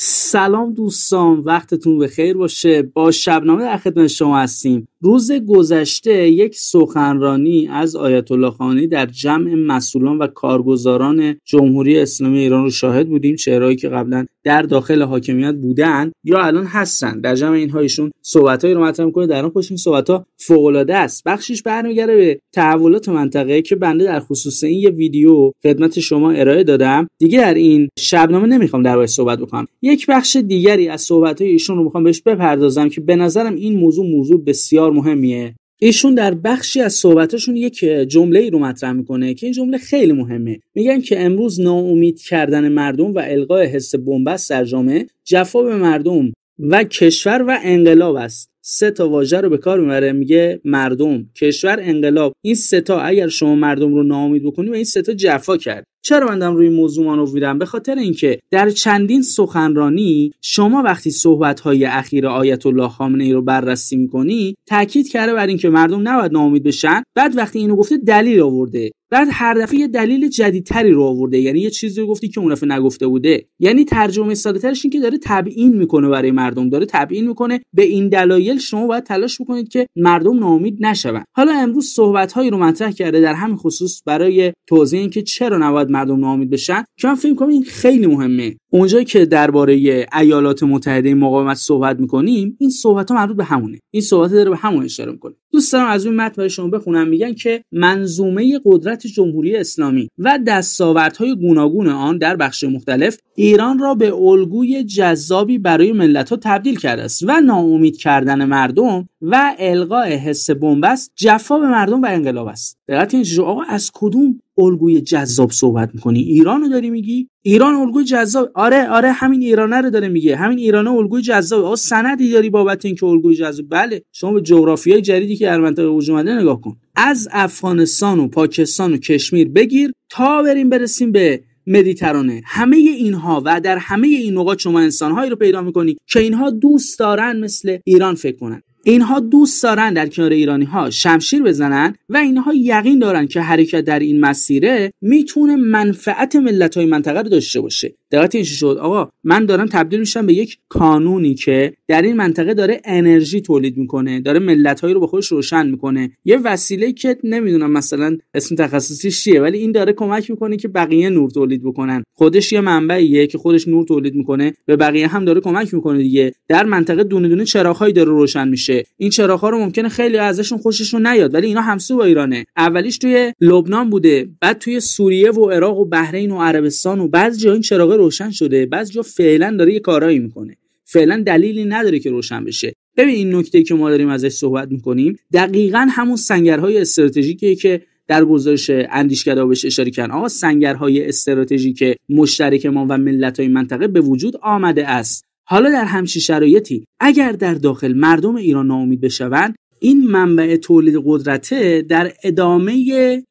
سلام دوستان وقتتون به خیر باشه با شبنامه در خدمت شما هستیم روز گذشته یک سخنرانی از آیت الله خانی در جمع مسئولان و کارگزاران جمهوری اسلامی ایران رو شاهد بودیم چهرهایی که قبلا در داخل حاکمیت بودن یا الان هستن در جمع اینها ایشون صحبتهایی رو مطرح میکنه در آن پشت این صحبت ها فوق العاده است بخشش برمیگرده به تحولات منطقه که بنده در خصوص این یه ویدیو خدمت شما ارائه دادم دیگه در این شبنامه نمیخوام در صحبت بکنم یک بخش دیگری از صحبت های ایشون رو میخوام بهش بپردازم که به نظرم این موضوع موضوع بسیار مهمیه ایشون در بخشی از صحبتشون یک جمله ای رو مطرح میکنه که این جمله خیلی مهمه میگن که امروز ناامید کردن مردم و القاء حس بنبست در جامعه جفا به مردم و کشور و انقلاب است سه تا واژه رو به کار میبره میگه مردم کشور انقلاب این سه تا اگر شما مردم رو ناامید بکنید و این سه تا جفا کرد چرا مندم روی موضوع مانو میدم به خاطر اینکه در چندین سخنرانی شما وقتی صحبت های اخیر آیت الله خامنه ای رو بررسی میکنی تاکید کرده بر اینکه مردم نباید ناامید بشن بعد وقتی اینو گفته دلیل آورده بعد هر دفعه یه دلیل جدیدتری رو آورده یعنی یه چیزی رو گفتی که اون دفعه نگفته بوده یعنی ترجمه ساده ترش این که داره تبیین میکنه برای مردم داره تبیین میکنه به این دلایل شما باید تلاش بکنید که مردم ناامید نشون حالا امروز صحبت هایی رو مطرح کرده در همین خصوص برای توضیح اینکه چرا نباید مردم ناامید بشن که من فکر این خیلی مهمه اونجایی که درباره ایالات متحده مقاومت صحبت میکنیم این صحبت ها مربوط به همونه این صحبت داره به همون اشاره میکنه دوست دارم از اون متن شما بخونم میگن که منظومه قدرت جمهوری اسلامی و دستاوردهای گوناگون آن در بخش مختلف ایران را به الگوی جذابی برای ملت ها تبدیل کرده است و ناامید کردن مردم و القاء حس بنبست جفا به مردم و انقلاب است دقت این آقا از کدوم الگوی جذاب صحبت میکنی ایران رو داری میگی ایران الگوی جذاب آره آره همین ایرانه رو داره میگه همین ایرانه الگوی جذاب آقا سندی داری بابت اینکه الگوی جذاب بله شما به جغرافیای جدیدی که در منطقه وجود اومده نگاه کن از افغانستان و پاکستان و کشمیر بگیر تا بریم برسیم به مدیترانه همه اینها و در همه این نقاط شما انسانهایی رو پیدا میکنی که اینها دوست دارن مثل ایران فکر کنن اینها دوست دارن در کنار ایرانی ها شمشیر بزنن و اینها یقین دارن که حرکت در این مسیره میتونه منفعت ملت های منطقه رو داشته باشه دقت شد آقا من دارم تبدیل میشم به یک کانونی که در این منطقه داره انرژی تولید میکنه داره ملت رو به خودش روشن میکنه یه وسیله که نمیدونم مثلا اسم تخصصیش چیه ولی این داره کمک میکنه که بقیه نور تولید بکنن خودش یه منبعیه که خودش نور تولید میکنه به بقیه هم داره کمک میکنه دیگه در منطقه دونه دونه چراغهایی داره روشن میشه این ها رو ممکنه خیلی ازشون خوششون نیاد ولی اینا همسو با ایرانه اولیش توی لبنان بوده بعد توی سوریه و عراق و بحرین و عربستان و بعض جا این چراغ روشن شده بعض جا فعلا داره یه کارایی میکنه فعلا دلیلی نداره که روشن بشه ببین این نکته که ما داریم ازش صحبت میکنیم دقیقا همون سنگرهای استراتژیکیه که در گزارش اندیشکده بهش اشاره کردن آقا سنگرهای استراتژیک مشترک ما و ملت‌های منطقه به وجود آمده است حالا در همچین شرایطی اگر در داخل مردم ایران ناامید بشوند این منبع تولید قدرته در ادامه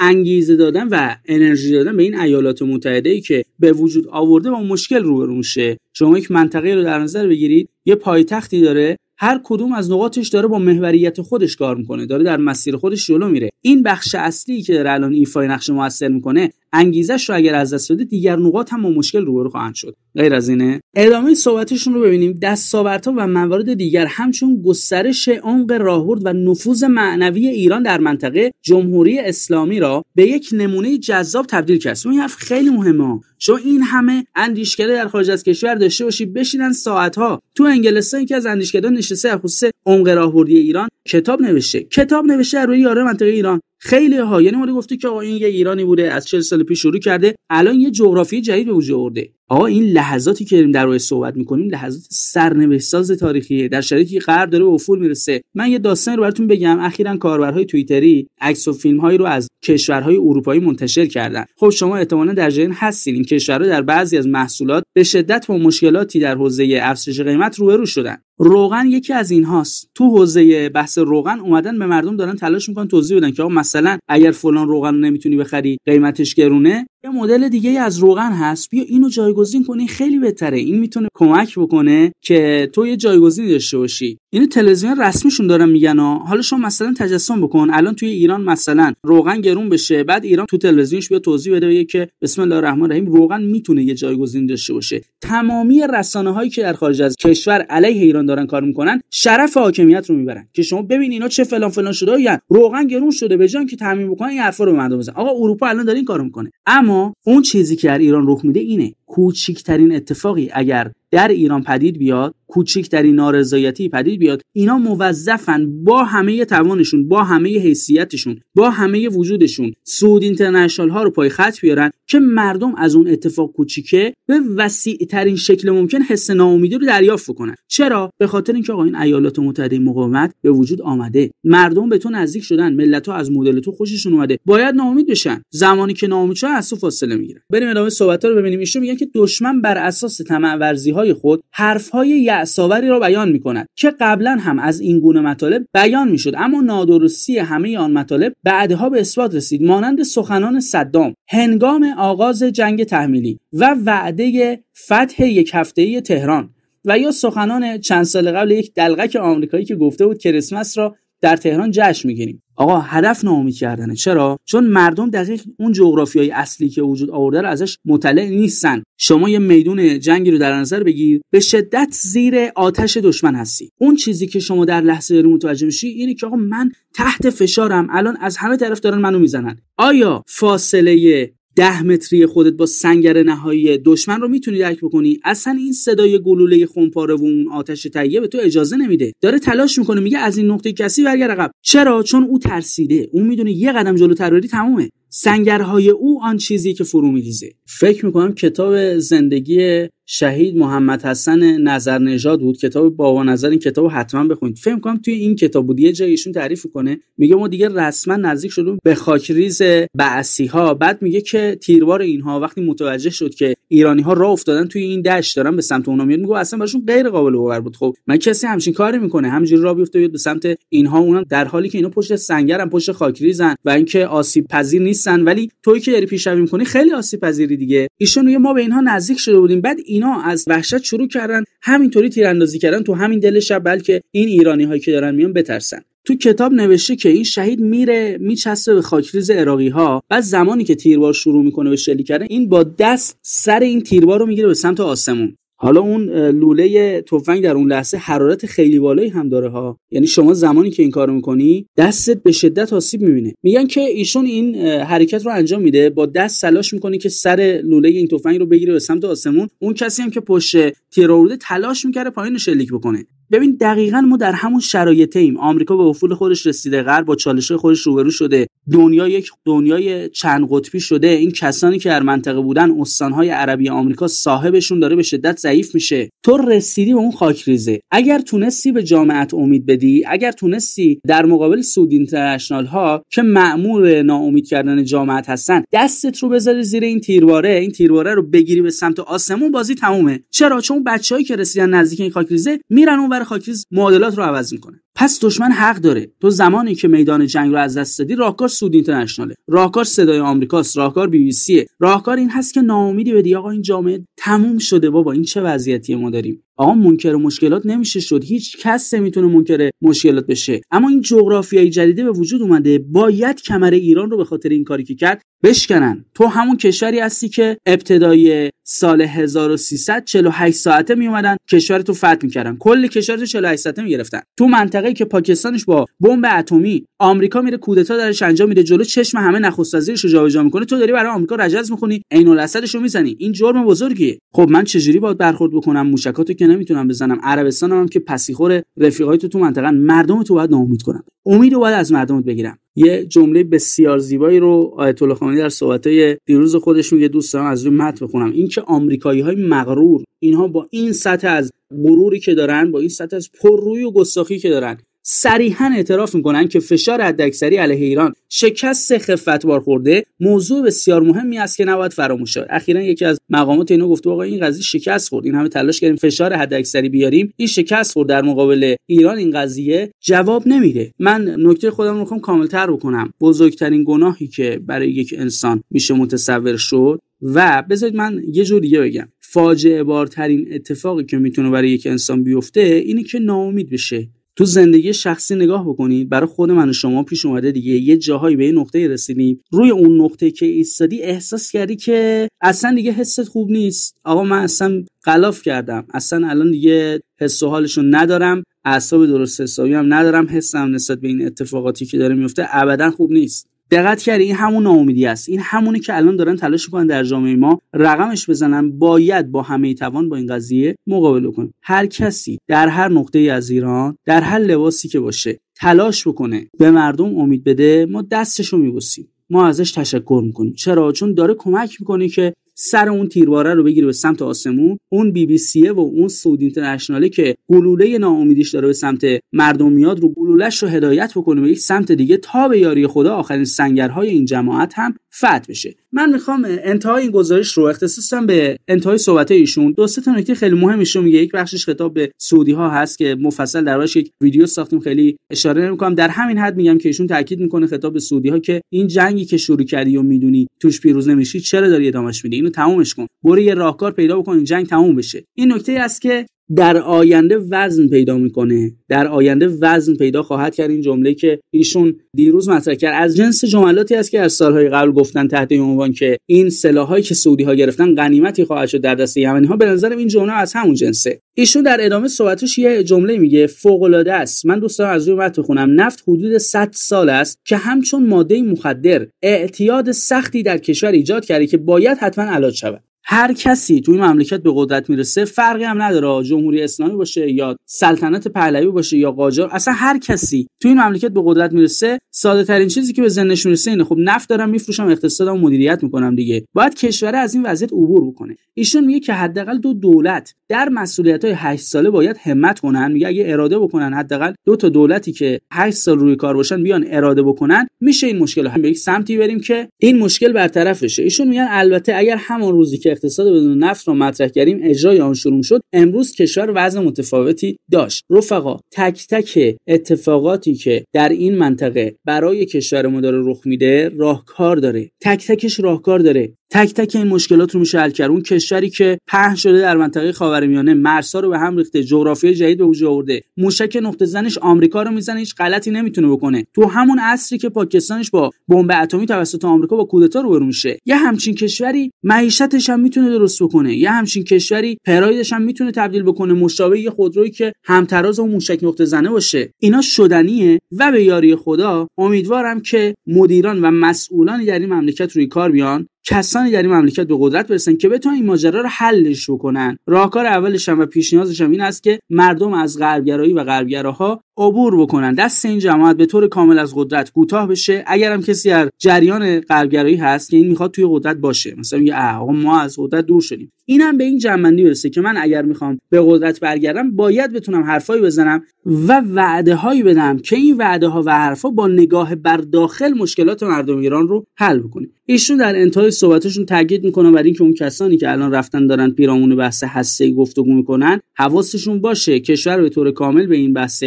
انگیزه دادن و انرژی دادن به این ایالات متحده ای که به وجود آورده با مشکل روبرو میشه شما یک منطقه رو در نظر بگیرید یه پایتختی داره هر کدوم از نقاطش داره با محوریت خودش کار میکنه داره در مسیر خودش جلو میره این بخش اصلی که در الان ایفای نقش موثر میکنه انگیزش رو اگر از دست بده دیگر نقاط هم با مشکل روبرو خواهند شد غیر از اینه ادامه صحبتشون رو ببینیم دستاوردها و موارد دیگر همچون گسترش عمق راهبرد و نفوذ معنوی ایران در منطقه جمهوری اسلامی را به یک نمونه جذاب تبدیل کرد این حرف خیلی مهمه شما این همه اندیشکده در خارج از کشور داشته باشی بشینن ساعتها تو انگلستان که از اندیشکده نشسته خصوص عمق ایران کتاب نوشته کتاب نوشته روی یاره منطقه ایران خیلی ها یعنی اومده گفته که آقا این یه ایرانی بوده از 40 سال پیش شروع کرده الان یه جغرافی جدید به وجود آورده آقا این لحظاتی که داریم در روی صحبت میکنیم لحظات سرنوشت ساز تاریخیه در شرایطی که قرار داره به افول میرسه من یه داستان رو براتون بگم اخیرا کاربرهای توییتری عکس و فیلم هایی رو از کشورهای اروپایی منتشر کردن خب شما احتمالا در جریان هستین این کشورها در بعضی از محصولات به شدت با مشکلاتی در حوزه افزایش قیمت روبرو شدن روغن یکی از اینهاست تو حوزه بحث روغن اومدن به مردم دارن تلاش میکنن توضیح بدن که آقا مثلا اگر فلان روغن نمیتونی بخری قیمتش گرونه یه مدل دیگه از روغن هست بیا اینو جایگزین کنی خیلی بهتره این میتونه کمک بکنه که تو یه جایگزینی داشته باشی اینو یعنی تلویزیون رسمیشون دارن میگن ها حالا شما مثلا تجسم بکن الان توی ایران مثلا روغن گرون بشه بعد ایران تو تلویزیونش بیا توضیح بده که بسم الله الرحمن الرحیم روغن میتونه یه جایگزین داشته باشه تمامی رسانه هایی که در خارج از کشور علیه ایران دارن کار میکنن شرف حاکمیت رو میبرن که شما ببین اینا چه فلان فلان شده یا روغن گرون شده به جان که تامین بکنن این حرفا رو به مردم آقا اروپا الان داره این کارو میکنه اما اون چیزی که در ایران رخ میده اینه کوچکترین اتفاقی اگر در ایران پدید بیاد کوچیک در این نارضایتی پدید بیاد اینا موظفن با همه توانشون با همه حیثیتشون با همه وجودشون سعود اینترنشنال ها رو پای خط بیارن که مردم از اون اتفاق کوچیکه به وسیع ترین شکل ممکن حس ناامیدی رو دریافت کنن چرا به خاطر اینکه آقا این ایالات متحده مقاومت به وجود آمده مردم به تو نزدیک شدن ملت ها از مدل تو خوششون اومده باید ناامید بشن زمانی که ناامید شدن از فاصله میگیرن بریم ادامه صحبت رو ببینیم ایشون میگن که دشمن بر اساس طمع های خود حرف های دستاوری را بیان می کند که قبلا هم از این گونه مطالب بیان می شد اما نادرستی همه آن مطالب بعدها به اثبات رسید مانند سخنان صدام هنگام آغاز جنگ تحمیلی و وعده فتح یک هفته تهران و یا سخنان چند سال قبل یک دلغک آمریکایی که گفته بود کریسمس را در تهران جشن میگیریم آقا هدف ناامید کردنه چرا چون مردم دقیق اون های اصلی که وجود آورده رو ازش مطلع نیستن شما یه میدون جنگی رو در نظر بگیر به شدت زیر آتش دشمن هستی اون چیزی که شما در لحظه رو متوجه میشی اینه که آقا من تحت فشارم الان از همه طرف دارن منو میزنن آیا فاصله ده متری خودت با سنگر نهایی دشمن رو میتونی درک بکنی اصلا این صدای گلوله خونپاره و اون آتش تهیه به تو اجازه نمیده داره تلاش میکنه میگه از این نقطه کسی برگر عقب چرا چون او ترسیده او میدونه یه قدم جلو تروری تمومه سنگرهای او آن چیزی که فرو میریزه فکر میکنم کتاب زندگی شهید محمد حسن نظر نژاد بود کتاب با نظر این کتاب حتما بخونید فکر کنم توی این کتاب بود یه جای ایشون تعریف کنه میگه ما دیگه رسما نزدیک شدیم به خاکریز بعثی ها بعد میگه که تیروار اینها وقتی متوجه شد که ایرانی ها راه افتادن توی این دشت دارن به سمت اونها میاد میگه اصلا براشون غیر قابل باور بود خب من کسی همچین کاری میکنه همینجوری راه بیفته به سمت اینها اونم در حالی که اینا پشت سنگرن پشت خاکریزن و اینکه آسیب پذیر نیستن ولی توی که داری پیشروی میکنی خیلی آسیب پذیری دیگه ایشون میگه ما به اینها نزدیک شده بودیم بعد اینا از وحشت شروع کردن همینطوری تیراندازی کردن تو همین دل شب بلکه این ایرانی هایی که دارن میان بترسن تو کتاب نوشته که این شهید میره میچسبه به خاکریز عراقی ها بعد زمانی که تیربار شروع میکنه به شلیک کردن این با دست سر این تیربار رو میگیره به سمت آسمون حالا اون لوله تفنگ در اون لحظه حرارت خیلی بالایی هم داره ها یعنی شما زمانی که این کارو میکنی دستت به شدت آسیب میبینه میگن که ایشون این حرکت رو انجام میده با دست تلاش میکنه که سر لوله این تفنگ رو بگیره به سمت آسمون اون کسی هم که پشت تیر تلاش میکرده پایین شلیک بکنه ببین دقیقا ما در همون شرایط ایم آمریکا به افول خودش رسیده غرب با چالش خودش روبرو شده دنیا یک دنیای چند قطبی شده این کسانی که در منطقه بودن استانهای عربی آمریکا صاحبشون داره به شدت ضعیف میشه تو رسیدی به اون خاکریزه اگر تونستی به جامعت امید بدی اگر تونستی در مقابل سود اینترنشنال ها که معمور ناامید کردن جامعت هستن دستت رو بذاری زیر این تیرواره این تیرواره رو بگیری به سمت آسمون بازی تمومه چرا چون بچههایی که رسیدن نزدیک این خاکریزه میرن اون خاکیز معادلات رو عوض میکنه پس دشمن حق داره تو زمانی که میدان جنگ رو از دست دادی راهکار سود اینترنشناله راهکار صدای آمریکاست راهکار بی بی سیه راهکار این هست که ناامیدی بدی آقا این جامعه تموم شده بابا این چه وضعیتی ما داریم آقا منکر مشکلات نمیشه شد هیچ کس نمیتونه منکر مشکلات بشه اما این جغرافیای جدیده به وجود اومده باید کمر ایران رو به خاطر این کاری که کرد بشکنن تو همون کشوری هستی که ابتدای سال 1348 ساعته میومدن کشور تو فتح میکردن کل کشور تو 48 ساعته میگرفتن تو منطقه که پاکستانش با بمب اتمی آمریکا میره کودتا درش انجام میده جلو چشم همه نخست وزیرش رو جا میکنه تو داری برای آمریکا رجز میخونی عین الاسدش رو میزنی این جرم بزرگیه خب من چجوری باید برخورد بکنم موشکاتو که نمیتونم بزنم عربستان هم که پسیخور رفیقای تو تو منطقه مردم تو باید ناامید کنم امید باید از مردمت بگیرم یه جمله بسیار زیبایی رو آیت الله خمینی در صحبت‌های دیروز خودش میگه دوستان از روی متن بخونم این که آمریکایی های مغرور اینها با این سطح از غروری که دارن با این سطح از پررویی و گستاخی که دارن صریحا اعتراف میکنن که فشار حداکثری علیه ایران شکست بار خورده موضوع بسیار مهمی است که نباید فراموش شود اخیرا یکی از مقامات اینو گفته آقا این قضیه شکست خورد این همه تلاش کردیم فشار حداکثری بیاریم این شکست خورد در مقابل ایران این قضیه جواب نمیده من نکته خودم رو میخوام کاملتر بکنم بزرگترین گناهی که برای یک انسان میشه متصور شد و بذارید من یه جور دیگه بگم فاجعه بارترین اتفاقی که میتونه برای یک انسان بیفته اینه که ناامید بشه تو زندگی شخصی نگاه بکنید برای خود من و شما پیش اومده دیگه یه جاهایی به این نقطه رسیدیم روی اون نقطه که ایستادی احساس کردی که اصلا دیگه حست خوب نیست آقا من اصلا غلاف کردم اصلا الان دیگه حس و حالشون ندارم اعصاب درست حسابی هم ندارم حسم نسبت به این اتفاقاتی که داره میفته ابدا خوب نیست دقت کردی این همون ناامیدی است این همونی که الان دارن تلاش میکنن در جامعه ما رقمش بزنن باید با همه توان با این قضیه مقابله کنیم هر کسی در هر نقطه ای از ایران در هر لباسی که باشه تلاش بکنه به مردم امید بده ما دستشو میبوسیم ما ازش تشکر میکنیم چرا چون داره کمک میکنه که سر اون تیرواره رو بگیره به سمت آسمون اون بی بی سی و اون سعودی اینترنشناله که گلوله ناامیدیش داره به سمت مردم میاد رو گلولهش رو هدایت بکنه به یک سمت دیگه تا به یاری خدا آخرین سنگرهای این جماعت هم فتح بشه من میخوام انتهای این گزارش رو اختصاصم به انتهای صحبت ایشون دو سه تا نکته خیلی ایشون میگه یک بخشش خطاب به سعودی ها هست که مفصل در یک ویدیو ساختیم خیلی اشاره نمیکنم در همین حد میگم که ایشون تاکید میکنه خطاب به سعودی ها که این جنگی که شروع کردی و میدونی توش پیروز نمیشی چرا داری ادامش میدی تمومش کن برو یه راهکار پیدا بکن این جنگ تموم بشه این نکته است که در آینده وزن پیدا میکنه در آینده وزن پیدا خواهد کرد این جمله که ایشون دیروز مطرح کرد از جنس جملاتی است که از سالهای قبل گفتن تحت این عنوان که این سلاحهایی که سعودی ها گرفتن غنیمتی خواهد شد در دست یمنی ها به نظرم این جمله از همون جنسه ایشون در ادامه صحبتش یه جمله میگه فوق العاده است من دوست از روی متن خونم نفت حدود 100 سال است که همچون ماده مخدر اعتیاد سختی در کشور ایجاد کرده که باید حتما علاج شود هر کسی توی مملکت به قدرت میرسه فرقی هم نداره جمهوری اسلامی باشه یا سلطنت پهلوی باشه یا قاجار اصلا هر کسی توی این مملکت به قدرت میرسه ساده ترین چیزی که به ذهنش میرسه اینه خب نفت دارم میفروشم اقتصادم مدیریت میکنم دیگه باید کشور از این وضعیت عبور بکنه ایشون میگه که حداقل دو دولت در مسئولیت های 8 ساله باید همت کنن میگه اگه اراده بکنن حداقل دو تا دولتی که 8 سال روی کار باشن بیان اراده بکنن میشه این مشکل هم به یک سمتی بریم که این مشکل برطرف بشه ایشون میگن البته اگر همون روزی که اقتصاد بدون نفت رو مطرح کردیم اجرای آن شروع شد امروز کشور وضع متفاوتی داشت رفقا تک تک اتفاقاتی که در این منطقه برای کشور ما داره رخ میده راهکار داره تک تکش راهکار داره تک تک این مشکلات رو میشه حل کرد اون کشوری که پهن شده در منطقه خاورمیانه مرزها رو به هم ریخته جغرافیای جدید به وجود آورده موشک نقطه زنش آمریکا رو میزنه هیچ غلطی نمیتونه بکنه تو همون عصری که پاکستانش با بمب اتمی توسط آمریکا با کودتا روبرو میشه یه همچین کشوری معیشتش هم هم میتونه درست بکنه یه همچین کشوری پرایدش هم میتونه تبدیل بکنه مشابه یه خودرویی که همتراز و موشک نقطه زنه باشه اینا شدنیه و به یاری خدا امیدوارم که مدیران و مسئولانی در این مملکت روی کار بیان کسانی در این مملکت به قدرت برسن که بتونن این ماجرا رو حلش بکنن راهکار اولش هم و پیشنیازش هم این است که مردم از غربگرایی و غربگراها عبور بکنن دست این جماعت به طور کامل از قدرت کوتاه بشه اگرم کسی از جریان غربگرایی هست که این میخواد توی قدرت باشه مثلا میگه آقا ما از قدرت دور شدیم اینم به این جنبندی برسه که من اگر میخوام به قدرت برگردم باید بتونم حرفایی بزنم و وعده هایی بدم که این وعده ها و حرفها با نگاه بر داخل مشکلات مردم ایران رو حل بکنه ایشون در انتهای صحبتشون تاکید میکنن برای اینکه اون کسانی که الان رفتن دارن پیرامون بحث هسته گفتگو میکنن حواسشون باشه کشور به طور کامل به این بحث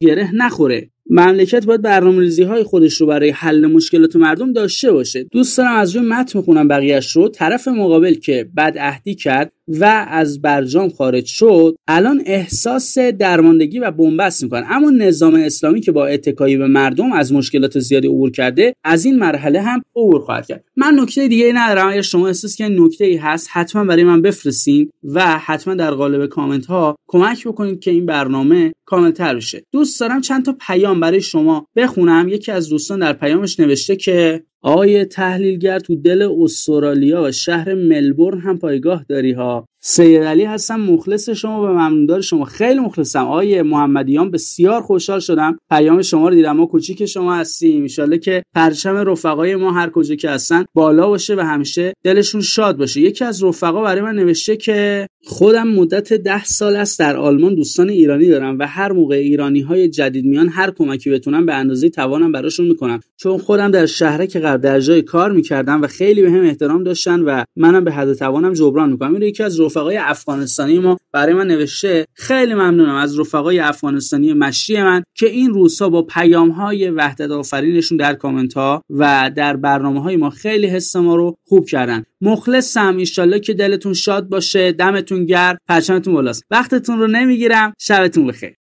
گره نخوره مملکت باید ریزی های خودش رو برای حل مشکلات مردم داشته باشه دوست دارم از روی متن میخونم بقیهش رو طرف مقابل که بد اهدی کرد و از برجام خارج شد الان احساس درماندگی و بنبست میکنن اما نظام اسلامی که با اتکایی به مردم از مشکلات زیادی عبور کرده از این مرحله هم عبور خواهد کرد من نکته دیگه ندارم اگر شما احساس که نکته ای هست حتما برای من بفرستین و حتما در قالب کامنت ها کمک بکنید که این برنامه کاملتر بشه دوست دارم چند تا پیام برای شما بخونم یکی از دوستان در پیامش نوشته که آقای تحلیلگر تو دل استرالیا و شهر ملبورن هم پایگاه داری ها سید علی هستم مخلص شما و ممنوندار شما خیلی مخلصم آقای محمدیان بسیار خوشحال شدم پیام شما رو دیدم ما کوچیک شما هستیم ان که پرچم رفقای ما هر کجا که هستن بالا باشه و همیشه دلشون شاد باشه یکی از رفقا برای من نوشته که خودم مدت ده سال است در آلمان دوستان ایرانی دارم و هر موقع ایرانی های جدید میان هر کمکی بتونم به اندازه توانم براشون میکنم چون خودم در شهرک در جای کار میکردن و خیلی به هم احترام داشتن و منم به حد توانم جبران میکنم این یکی از رفقای افغانستانی ما برای من نوشته خیلی ممنونم از رفقای افغانستانی مشی من که این روزها با پیام های وحدت آفرینشون در کامنت ها و در برنامه های ما خیلی حس ما رو خوب کردن مخلصم ایشالله که دلتون شاد باشه دمتون گرم پرچمتون بالاست وقتتون رو نمیگیرم شبتون بخیر